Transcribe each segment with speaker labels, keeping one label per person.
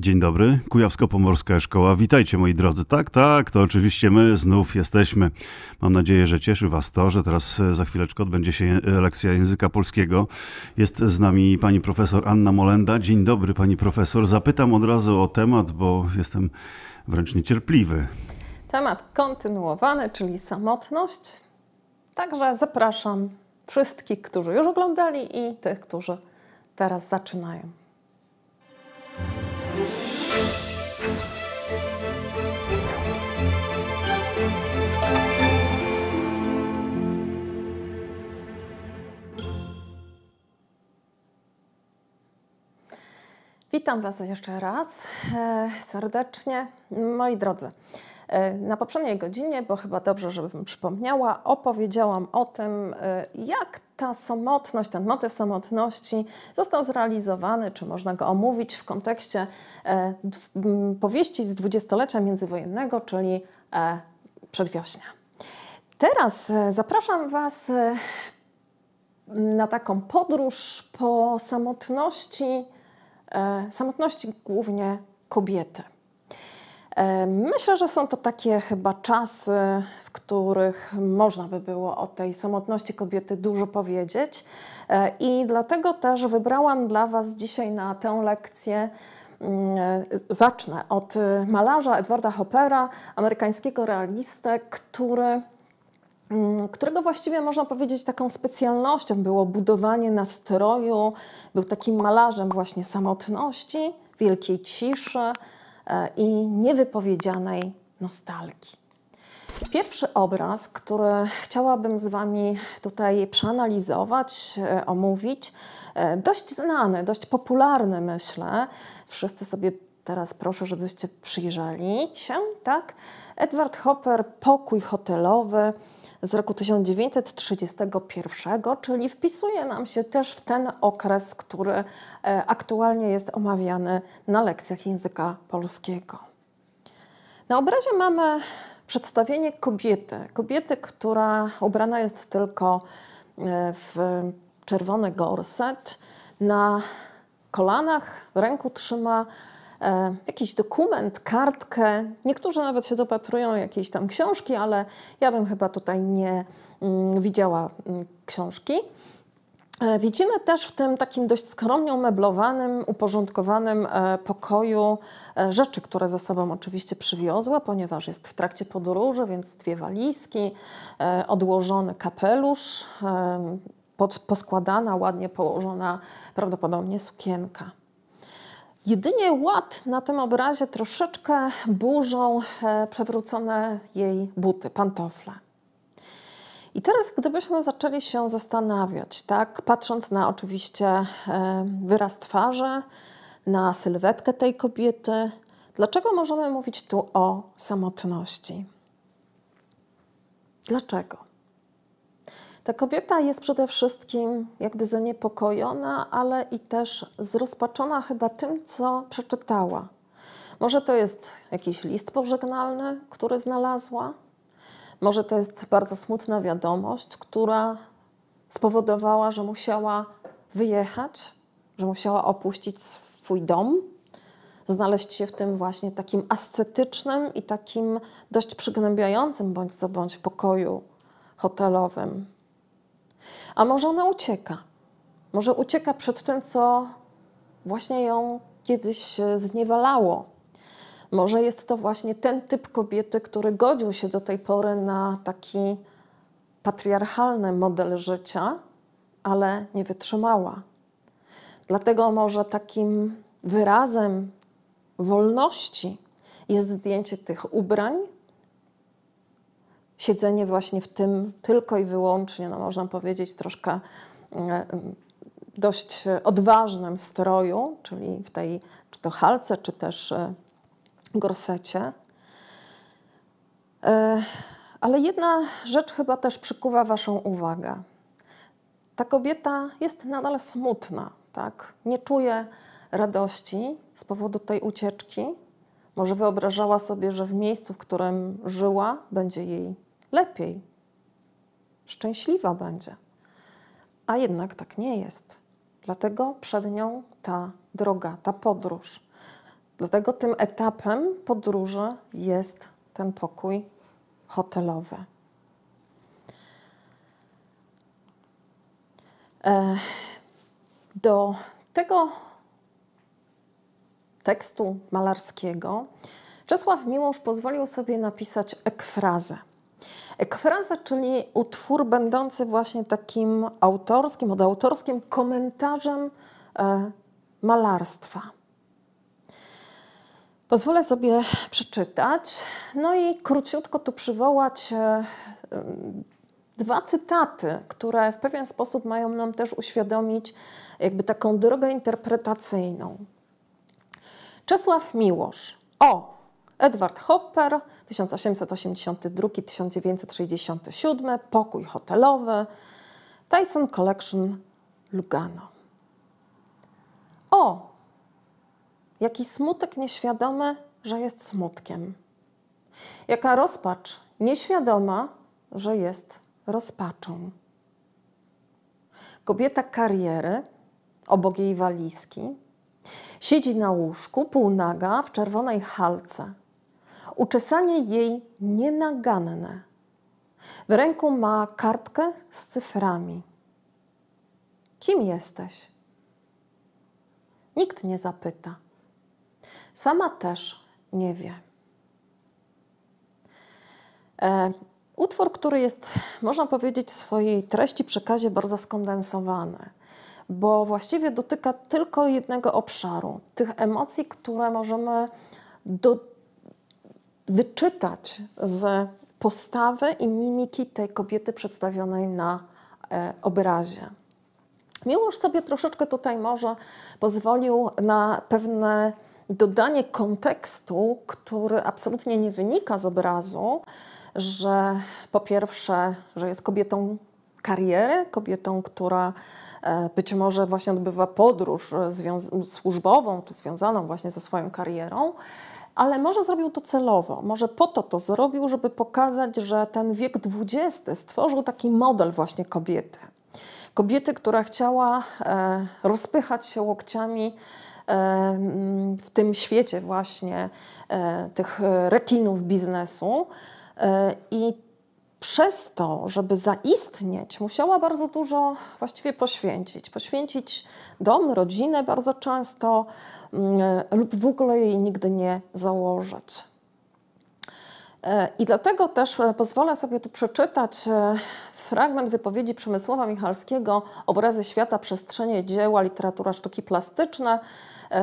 Speaker 1: Dzień dobry, Kujawsko-Pomorska Szkoła. Witajcie moi drodzy. Tak, tak, to oczywiście my znów jesteśmy. Mam nadzieję, że cieszy Was to, że teraz e, za chwileczkę odbędzie się e, lekcja języka polskiego. Jest z nami pani profesor Anna Molenda. Dzień dobry pani profesor. Zapytam od razu o temat, bo jestem wręcz niecierpliwy. Temat kontynuowany, czyli samotność. Także zapraszam wszystkich, którzy już oglądali i tych, którzy teraz zaczynają. Witam Was jeszcze raz e, serdecznie. Moi drodzy, e, na poprzedniej godzinie, bo chyba dobrze, żebym przypomniała, opowiedziałam o tym, e, jak ta samotność, ten motyw samotności został zrealizowany, czy można go omówić w kontekście powieści z dwudziestolecia międzywojennego, czyli przedwiośnia. Teraz zapraszam Was na taką podróż po samotności E, samotności głównie kobiety. E, myślę, że są to takie chyba czasy, w których można by było o tej samotności kobiety dużo powiedzieć. E, I dlatego też wybrałam dla Was dzisiaj na tę lekcję. Mm, zacznę od malarza Edwarda Hoppera, amerykańskiego realistę, który Mm, którego właściwie można powiedzieć taką specjalnością było budowanie nastroju, był takim malarzem właśnie samotności, wielkiej ciszy e, i niewypowiedzianej nostalgii. Pierwszy obraz, który chciałabym z Wami tutaj przeanalizować, e, omówić, e, dość znany, dość popularny myślę. Wszyscy sobie teraz proszę, żebyście przyjrzeli się, tak? Edward Hopper, pokój hotelowy, z roku 1931, czyli wpisuje nam się też w ten okres, który e, aktualnie jest omawiany na lekcjach języka polskiego. Na obrazie mamy przedstawienie kobiety. Kobiety, która ubrana jest tylko e, w czerwony gorset, na kolanach w ręku trzyma E, jakiś dokument, kartkę. Niektórzy nawet się dopatrują jakiejś tam książki, ale ja bym chyba tutaj nie mm, widziała mm, książki. E, widzimy też w tym takim dość skromnie umeblowanym, uporządkowanym e, pokoju rzeczy, które ze sobą oczywiście przywiozła, ponieważ jest w trakcie podróży, więc dwie walizki, odłożony kapelusz, poskładana, ładnie położona prawdopodobnie sukienka. Jedynie ład na tym obrazie troszeczkę burzą e, przewrócone jej buty, pantofle. I teraz, gdybyśmy zaczęli się zastanawiać, tak, patrząc na oczywiście e, wyraz twarzy, na sylwetkę tej kobiety, dlaczego możemy mówić tu o samotności? Dlaczego? Ta kobieta jest przede wszystkim jakby zaniepokojona, ale i też zrozpaczona chyba tym, co przeczytała. Może to jest jakiś list pożegnalny, który znalazła, może to jest bardzo smutna wiadomość, która spowodowała, że musiała wyjechać, że musiała opuścić swój dom, znaleźć się w tym właśnie takim ascetycznym i takim dość przygnębiającym bądź co bądź pokoju hotelowym. A może ona ucieka? Może ucieka przed tym, co właśnie ją kiedyś e, zniewalało? Może jest to właśnie ten typ kobiety, który godził się do tej pory na taki patriarchalny model życia, ale nie wytrzymała. Dlatego może takim wyrazem wolności jest zdjęcie tych ubrań, siedzenie właśnie w tym tylko i wyłącznie, no można powiedzieć, troszkę mm, e, dość e, odważnym stroju, czyli w tej czy to halce, czy też e, gorsecie. Ale jedna rzecz chyba też przykuwa Waszą uwagę. Ta kobieta jest nadal smutna, tak? Nie czuje radości z powodu tej ucieczki. Może wyobrażała sobie, że w miejscu, w którym żyła, będzie jej lepiej, szczęśliwa będzie. A jednak tak nie jest. Dlatego przed nią ta droga, ta podróż. Dlatego tym etapem podróży jest ten pokój hotelowy. E, do tego tekstu malarskiego Czesław Miłosz pozwolił sobie napisać ekfrazę. Ekfraza, czyli utwór będący właśnie takim autorskim, odautorskim komentarzem e, malarstwa. Pozwolę sobie przeczytać, no i króciutko tu przywołać e, e dwa cytaty, które w pewien sposób mają nam też uświadomić jakby taką drogę interpretacyjną. Czesław Miłosz. O, Edward Hopper, 1882-1967, pokój hotelowy, Tyson Collection, Lugano. O! Jaki smutek nieświadomy, że jest smutkiem. Jaka rozpacz nieświadoma, że jest rozpaczą. Kobieta kariery, obok jej walizki, siedzi na łóżku, półnaga, w czerwonej halce – uczesanie jej nienaganne. W ręku ma kartkę z cyframi. Kim jesteś? Nikt nie zapyta. Sama też nie wie. E, utwór, który jest, można powiedzieć, w swojej treści, przekazie bardzo skondensowany, bo właściwie dotyka tylko jednego obszaru tych emocji, które możemy do, wyczytać z postawy i mimiki tej kobiety przedstawionej na e, obrazie. Miłosz sobie troszeczkę tutaj może pozwolił na pewne dodanie kontekstu, który absolutnie nie wynika z obrazu, że po pierwsze, że jest kobietą kariery, kobietą, która e, być może właśnie odbywa podróż e, służbową czy związaną właśnie ze swoją karierą, ale może zrobił to celowo, może po to to zrobił, żeby pokazać, że ten wiek XX stworzył taki model właśnie kobiety. Kobiety, która chciała e, rozpychać się łokciami e, w tym świecie właśnie e, tych rekinów biznesu i przez to, żeby zaistnieć, musiała bardzo dużo właściwie poświęcić. Poświęcić dom, rodzinę bardzo często mm, lub w ogóle jej nigdy nie założyć. E, I dlatego też e, pozwolę sobie tu przeczytać e, fragment wypowiedzi Przemysława Michalskiego Obrazy świata, przestrzenie, dzieła, literatura, sztuki plastyczne,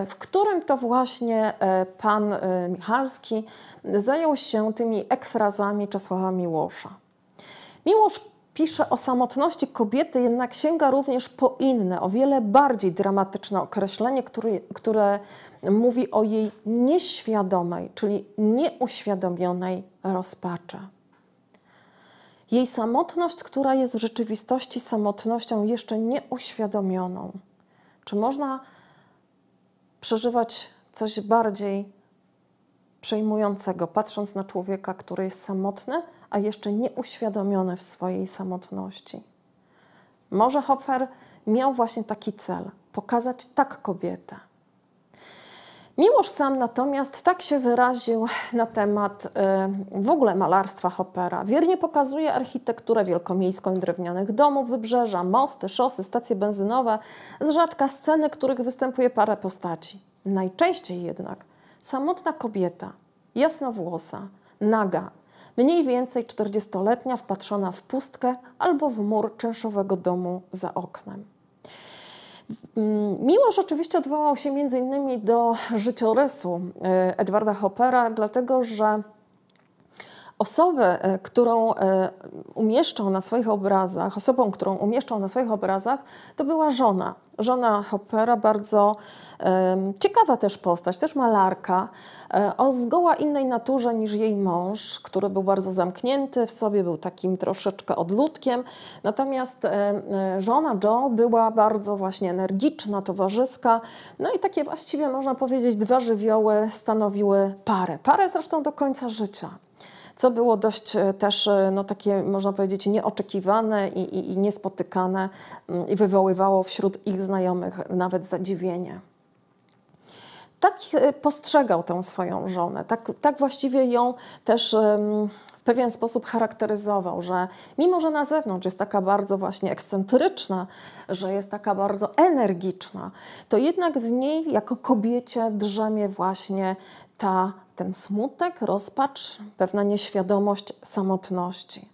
Speaker 1: w którym to właśnie pan Michalski zajął się tymi ekfrazami Czesława Miłosza. Miłosz pisze o samotności kobiety, jednak sięga również po inne, o wiele bardziej dramatyczne określenie, które, które mówi o jej nieświadomej, czyli nieuświadomionej rozpaczy. Jej samotność, która jest w rzeczywistości samotnością jeszcze nieuświadomioną. Czy można przeżywać coś bardziej przejmującego, patrząc na człowieka, który jest samotny, a jeszcze nieuświadomiony w swojej samotności. Może Hopper miał właśnie taki cel pokazać tak kobietę. Miłosz sam natomiast tak się wyraził na temat y, w ogóle malarstwa Hoppera. Wiernie pokazuje architekturę wielkomiejską i drewnianych domów, wybrzeża, mosty, szosy, stacje benzynowe, z rzadka sceny, których występuje parę postaci. Najczęściej jednak Samotna kobieta, jasnowłosa, naga, mniej więcej 40-letnia wpatrzona w pustkę albo w mur czynszowego domu za oknem. Mm, miłość oczywiście odwołał się m.in. do życiorysu y, Edwarda Hoppera, dlatego że Osobę, e, którą e, umieszczą na swoich obrazach, osobą, którą umieszczą na swoich obrazach, to była żona. Żona Hoppera, bardzo ciekawa też postać, też malarka, e, o zgoła innej naturze niż jej mąż, który był bardzo zamknięty w sobie, był takim troszeczkę odludkiem. Natomiast żona Joe była bardzo właśnie energiczna, towarzyska, no i takie właściwie można powiedzieć dwa żywioły stanowiły parę. Parę zresztą do końca życia co było dość e, też e, no, takie, można powiedzieć, nieoczekiwane i, i, i niespotykane mm, i wywoływało wśród ich znajomych nawet zadziwienie tak e, postrzegał tę swoją żonę, tak, tak właściwie ją też w pewien sposób charakteryzował, że mimo, że na zewnątrz jest taka bardzo właśnie ekscentryczna, że jest taka bardzo energiczna, to jednak w niej jako kobiecie drzemie właśnie ta ten smutek, rozpacz, pewna nieświadomość samotności.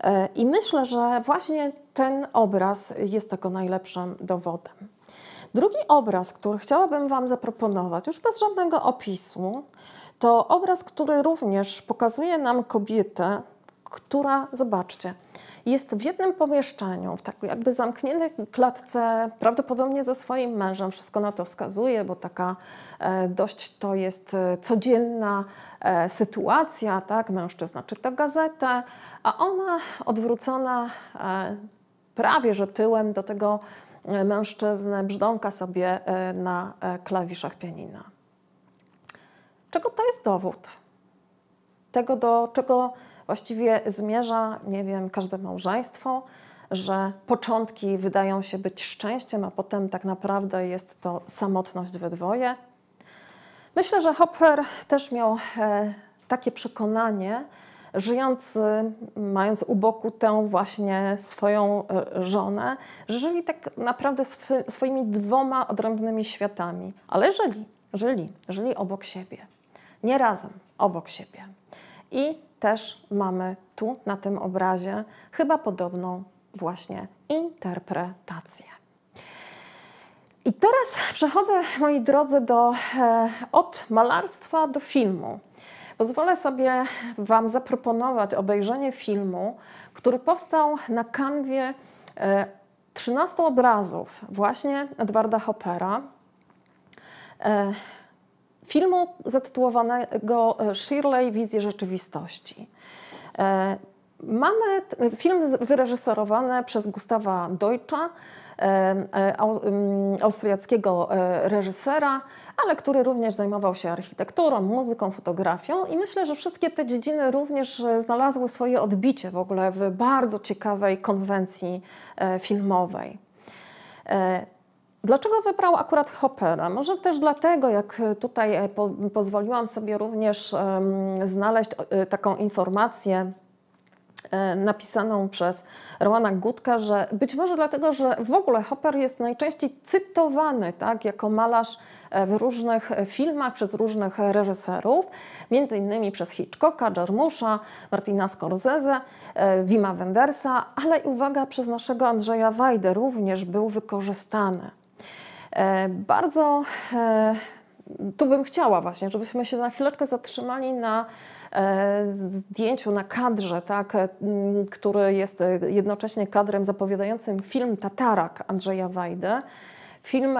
Speaker 1: E, I myślę, że właśnie ten obraz jest tego najlepszym dowodem. Drugi obraz, który chciałabym Wam zaproponować, już bez żadnego opisu, to obraz, który również pokazuje nam kobietę, która, zobaczcie, jest w jednym pomieszczeniu, w takiej jakby zamkniętej klatce, prawdopodobnie ze swoim mężem. Wszystko na to wskazuje, bo taka e, dość to jest e, codzienna e, sytuacja, tak? Mężczyzna czyta gazetę, a ona odwrócona prawie że tyłem do tego mężczyzny brzdąka sobie na klawiszach pianina. Czego to jest dowód? Tego, do czego właściwie zmierza, nie wiem, każde małżeństwo, że początki wydają się być szczęściem, a potem tak naprawdę jest to samotność we dwoje. Myślę, że Hopper też miał e, takie przekonanie, żyjąc, e, mając u boku tę właśnie swoją e, żonę, że żyli tak naprawdę swoimi dwoma odrębnymi światami, ale żyli, żyli, żyli obok siebie. Nie razem, obok siebie. I też mamy tu na tym obrazie chyba podobną właśnie interpretację. I teraz przechodzę, moi drodzy, do, e, od malarstwa do filmu. Pozwolę sobie Wam zaproponować obejrzenie filmu, który powstał na kanwie 13 e, obrazów właśnie Edwarda Hoppera. E, filmu zatytułowanego e, Shirley Wizje Rzeczywistości. E, mamy e, film wyreżyserowany przez Gustawa Deutscha, austriackiego reżysera, ale który również zajmował się architekturą, muzyką, fotografią i myślę, że wszystkie te dziedziny również znalazły swoje odbicie w ogóle w bardzo ciekawej konwencji filmowej. Dlaczego wybrał akurat Hoppera? Może też dlatego, jak e, tutaj e, po, pozwoliłam sobie również um, znaleźć e, taką informację napisaną przez Rowana Gutka, że być może dlatego, że w ogóle Hopper jest najczęściej cytowany tak, jako malarz w różnych filmach przez różnych reżyserów, między innymi przez Hitchcocka, Jarmusza, Martina Scorsese, Wima Wendersa, ale i uwaga, przez naszego Andrzeja Wajdę również był wykorzystany. E, bardzo e, tu bym chciała właśnie, żebyśmy się na chwileczkę zatrzymali na e, zdjęciu, na kadrze, tak, który jest jednocześnie kadrem zapowiadającym film Tatarak Andrzeja Wajdy. Film,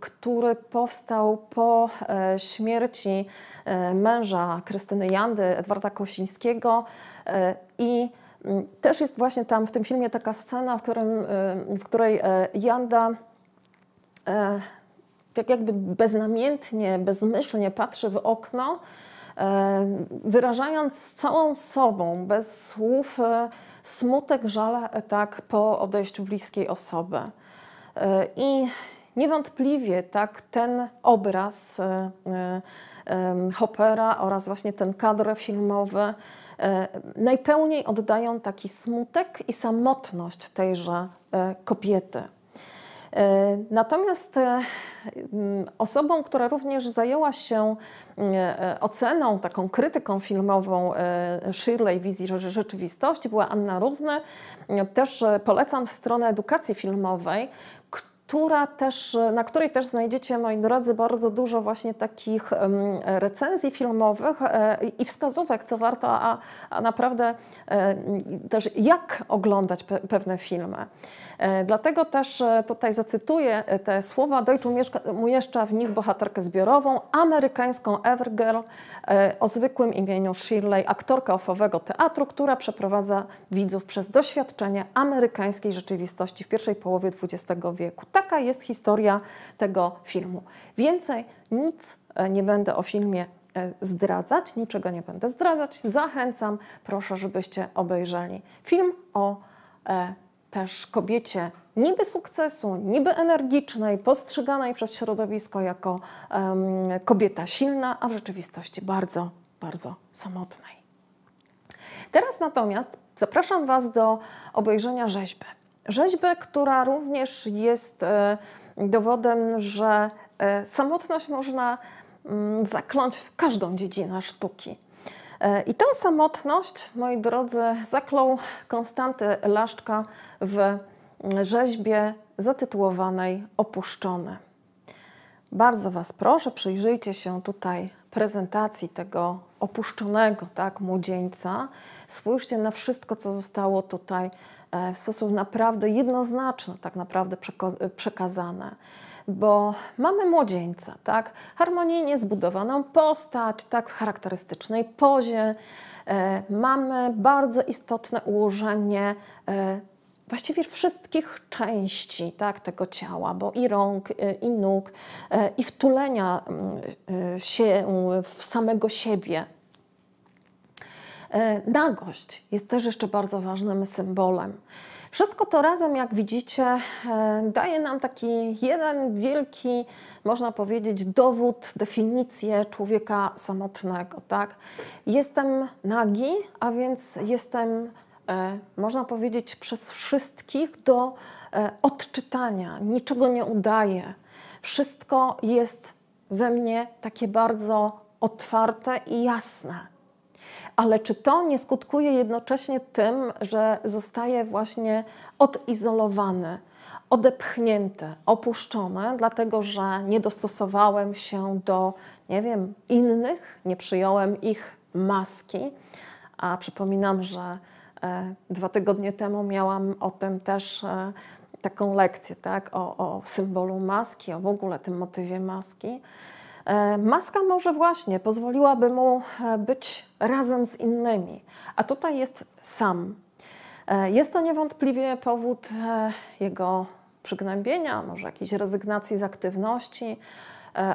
Speaker 1: który powstał po śmierci męża Krystyny Jandy, Edwarda Kosińskiego i też jest właśnie tam w tym filmie taka scena, w, którym, w której Janda E, tak jakby beznamiętnie, bezmyślnie patrzy w okno, e, wyrażając całą sobą, bez słów, e, smutek, żal tak po odejściu bliskiej osoby. I niewątpliwie tak ten obraz Hoppera oraz właśnie ten kadr filmowy najpełniej oddają taki smutek i samotność tejże kobiety. E, natomiast e, osobą, która również zajęła się e, oceną, taką krytyką filmową Shirley Wizji rzeczywistości była Anna Równy. Też polecam stronę edukacji filmowej, która która też, e, na której też znajdziecie, moi drodzy, bardzo dużo właśnie takich recenzji filmowych e, i wskazówek, co warto, a, a naprawdę e, też jak oglądać pe pewne filmy. Dlatego też tutaj zacytuję te słowa. Deutsch umieszcza w nich bohaterkę zbiorową, amerykańską Evergirl o zwykłym imieniu Shirley, aktorkę ofowego teatru, która przeprowadza widzów przez doświadczenie amerykańskiej rzeczywistości w pierwszej połowie XX wieku Taka jest historia tego filmu. Więcej nic e, nie będę o filmie e, zdradzać, niczego nie będę zdradzać. Zachęcam, proszę, żebyście obejrzeli film o e, też kobiecie niby sukcesu, niby energicznej, postrzeganej przez środowisko jako e, kobieta silna, a w rzeczywistości bardzo, bardzo samotnej. Teraz natomiast zapraszam Was do obejrzenia rzeźby. Rzeźbę, która również jest e, dowodem, że e, samotność można mm, zakląć w każdą dziedzinę sztuki. E, I tę samotność, moi drodzy, zaklął Konstanty Laszczka w mm, rzeźbie zatytułowanej „Opuszczone”. Bardzo Was proszę, przyjrzyjcie się tutaj prezentacji tego opuszczonego tak, młodzieńca. Spójrzcie na wszystko, co zostało tutaj E, w sposób naprawdę jednoznaczny tak naprawdę przekazane. Bo mamy młodzieńca, tak? Harmonijnie zbudowaną postać, tak? W charakterystycznej pozie. E, mamy bardzo istotne ułożenie e, właściwie wszystkich części tak, tego ciała, bo i rąk, i nóg, i wtulenia mm, się w samego siebie E, nagość jest też jeszcze bardzo ważnym symbolem. Wszystko to razem, jak widzicie, e, daje nam taki jeden wielki, można powiedzieć, dowód, definicję człowieka samotnego. Tak? Jestem nagi, a więc jestem, e, można powiedzieć, przez wszystkich do odczytania. Niczego nie udaję. Wszystko jest we mnie takie bardzo otwarte i jasne ale czy to nie skutkuje jednocześnie tym, że zostaje właśnie odizolowany, odepchnięty, opuszczony, dlatego że nie dostosowałem się do, nie wiem, innych, nie przyjąłem ich maski? A przypominam, że e, dwa tygodnie temu miałam o tym też. E, taką lekcję, tak, o, o symbolu maski, o w ogóle tym motywie maski. E, maska może właśnie pozwoliłaby mu e, być razem z innymi, a tutaj jest sam. E, jest to niewątpliwie powód jego przygnębienia, może jakiejś rezygnacji z aktywności.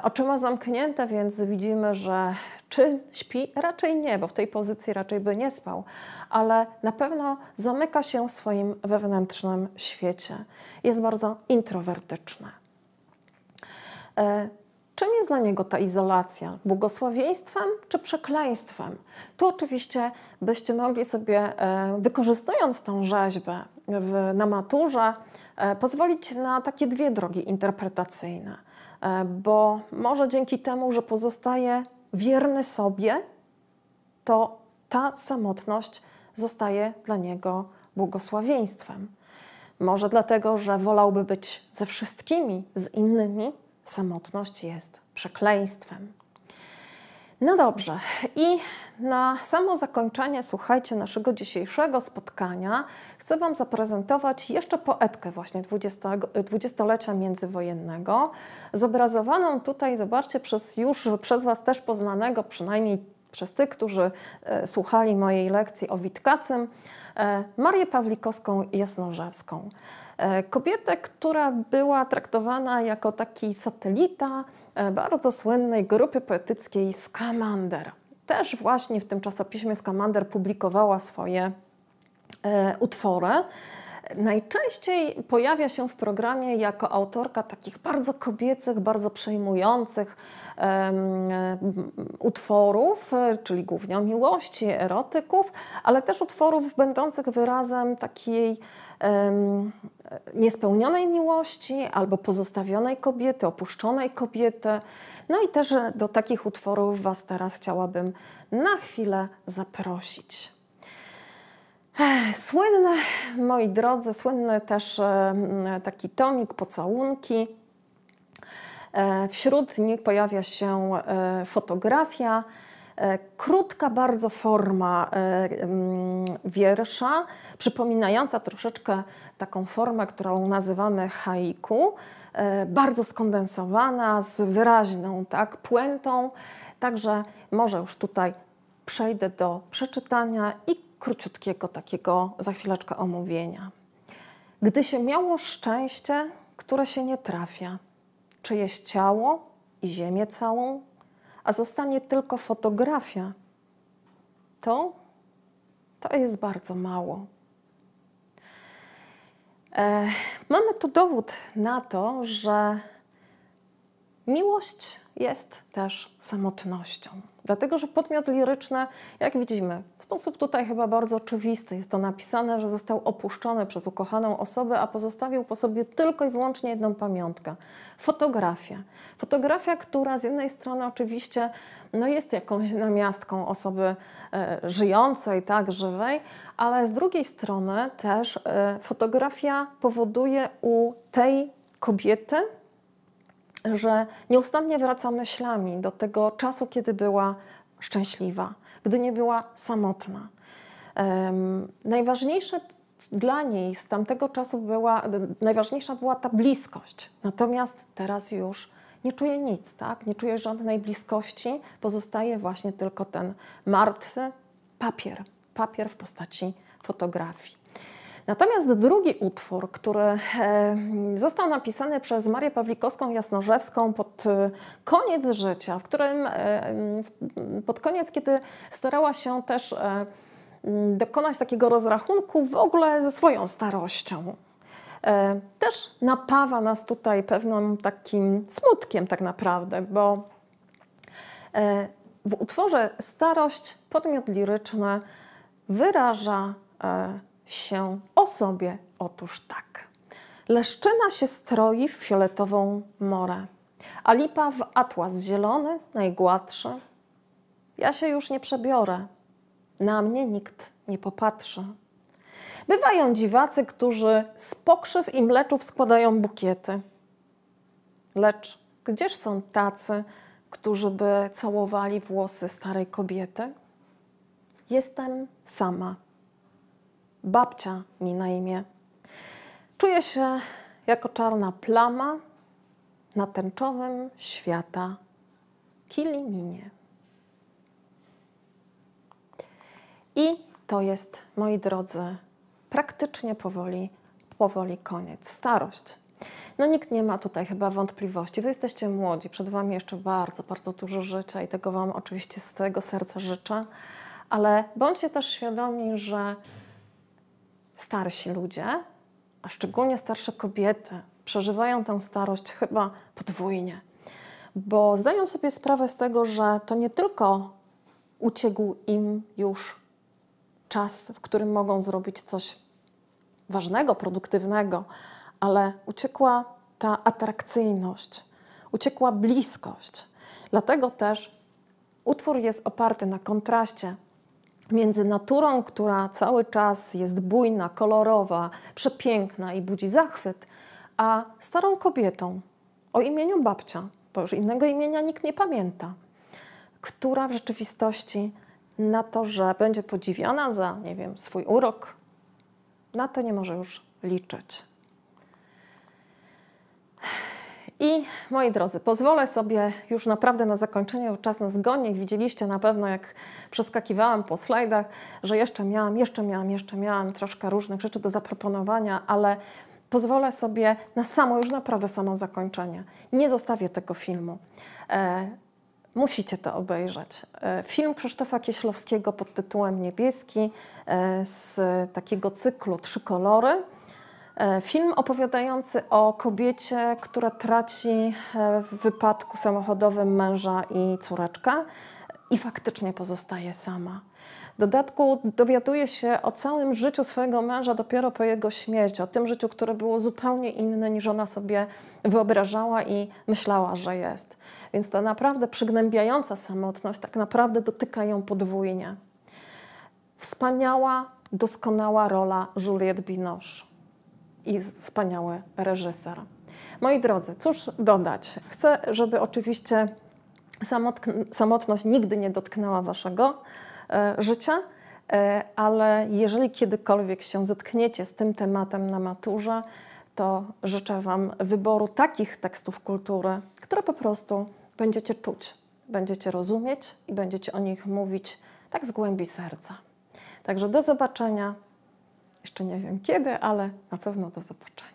Speaker 1: Oczy ma zamknięte, więc widzimy, że czy śpi? Raczej nie, bo w tej pozycji raczej by nie spał, ale na pewno zamyka się w swoim wewnętrznym świecie. Jest bardzo introwertyczny. Czym jest dla niego ta izolacja? Błogosławieństwem czy przekleństwem? Tu oczywiście byście mogli sobie, e, wykorzystując tą rzeźbę w, na maturze, e, pozwolić na takie dwie drogi interpretacyjne, e, bo może dzięki temu, że pozostaje wierny sobie, to ta samotność zostaje dla niego błogosławieństwem. Może dlatego, że wolałby być ze wszystkimi, z innymi, samotność jest przekleństwem. No dobrze, i na samo zakończenie, słuchajcie, naszego dzisiejszego spotkania chcę Wam zaprezentować jeszcze poetkę właśnie dwudziestolecia międzywojennego, zobrazowaną tutaj, zobaczcie, przez już przez Was też poznanego, przynajmniej przez tych, którzy e, słuchali mojej lekcji o Witkacym, e, Marię Pawlikowską Jasnorzewską. E, kobietę, która była traktowana jako taki satelita bardzo słynnej grupy poetyckiej Skamander. Też właśnie w tym czasopiśmie Skamander publikowała swoje utwory. Najczęściej pojawia się w programie jako autorka takich bardzo kobiecych, bardzo przejmujących um, utworów, czyli głównie o miłości, erotyków, ale też utworów będących wyrazem takiej um, niespełnionej miłości albo pozostawionej kobiety, opuszczonej kobiety. No i też do takich utworów Was teraz chciałabym na chwilę zaprosić. Słynny, moi drodzy, słynny też e, taki tomik pocałunki. E, wśród nich pojawia się e, fotografia, krótka bardzo forma wiersza, przypominająca troszeczkę taką formę, którą nazywamy haiku, bardzo skondensowana, z wyraźną tak, puentą, także może już tutaj przejdę do przeczytania i króciutkiego takiego za chwileczkę omówienia. Gdy się miało szczęście, które się nie trafia, czyjeś ciało i ziemię całą, a zostanie tylko fotografia, to to jest bardzo mało. E, mamy tu dowód na to, że miłość jest też samotnością. Dlatego, że podmiot liryczny, jak widzimy, w sposób tutaj chyba bardzo oczywisty jest to napisane, że został opuszczony przez ukochaną osobę, a pozostawił po sobie tylko i wyłącznie jedną pamiątkę fotografię. Fotografia, która z jednej strony oczywiście no jest jakąś namiastką osoby e, żyjącej, tak, żywej, ale z drugiej strony też e, fotografia powoduje u tej kobiety, że nieustannie wraca myślami do tego czasu, kiedy była szczęśliwa, gdy nie była samotna. Um, najważniejsze dla niej z tamtego czasu była, najważniejsza była ta bliskość. Natomiast teraz już nie czuje nic, tak? Nie czuje żadnej bliskości, pozostaje właśnie tylko ten martwy papier, papier w postaci fotografii. Natomiast drugi utwór, który został napisany przez Marię Pawlikowską Jasnorzewską pod e, koniec życia, w którym e, pod koniec, kiedy starała się też e, dokonać takiego rozrachunku w ogóle ze swoją starością. Też napawa nas tutaj pewnym takim smutkiem, tak naprawdę, bo w utworze Starość podmiot liryczny wyraża się o sobie otóż tak. Leszczyna się stroi w fioletową morę, a lipa w atłas zielony, najgładszy. Ja się już nie przebiorę, na mnie nikt nie popatrzy. Bywają dziwacy, którzy z pokrzyw i mleczów składają bukiety. Lecz gdzież są tacy, którzy by całowali włosy starej kobiety? Jestem sama babcia mi na imię. Czuję się jako czarna plama na tęczowym świata Kiliminie. I to jest, moi drodzy, praktycznie powoli, powoli koniec. Starość. No nikt nie ma tutaj chyba wątpliwości. Wy jesteście młodzi, przed Wami jeszcze bardzo, bardzo dużo życia i tego Wam oczywiście z całego serca życzę, ale bądźcie też świadomi, że starsi ludzie, a szczególnie starsze kobiety, przeżywają tę starość chyba podwójnie, bo zdają sobie sprawę z tego, że to nie tylko uciekł im już czas, w którym mogą zrobić coś ważnego, produktywnego, ale uciekła ta atrakcyjność, uciekła bliskość. Dlatego też utwór jest oparty na kontraście między naturą, która cały czas jest bujna, kolorowa, przepiękna i budzi zachwyt, a starą kobietą o imieniu babcia, bo już innego imienia nikt nie pamięta, która w rzeczywistości na to, że będzie podziwiona za, nie wiem, swój urok, na to nie może już liczyć. I moi drodzy, pozwolę sobie już naprawdę na zakończenie, bo czas nas goni. Widzieliście na pewno, jak przeskakiwałam po slajdach, że jeszcze miałam, jeszcze miałam, jeszcze miałam troszkę różnych rzeczy do zaproponowania, ale pozwolę sobie na samo, już naprawdę samo zakończenie. Nie zostawię tego filmu. E, musicie to obejrzeć. E, film Krzysztofa Kieślowskiego pod tytułem Niebieski e, z takiego cyklu Trzy kolory E, film opowiadający o kobiecie, która traci e, w wypadku samochodowym męża i córeczkę i faktycznie pozostaje sama. W dodatku dowiaduje się o całym życiu swojego męża dopiero po jego śmierci, o tym życiu, które było zupełnie inne niż ona sobie wyobrażała i myślała, że jest. Więc ta naprawdę przygnębiająca samotność tak naprawdę dotyka ją podwójnie. Wspaniała, doskonała rola Juliette Binoche i wspaniały reżyser. Moi drodzy, cóż dodać? Chcę, żeby oczywiście samotność nigdy nie dotknęła waszego e, życia, e, ale jeżeli kiedykolwiek się zetkniecie z tym tematem na maturze, to życzę Wam wyboru takich tekstów kultury, które po prostu będziecie czuć, będziecie rozumieć i będziecie o nich mówić tak z głębi serca. Także do zobaczenia. Jeszcze nie wiem kiedy, ale na pewno do zobaczenia.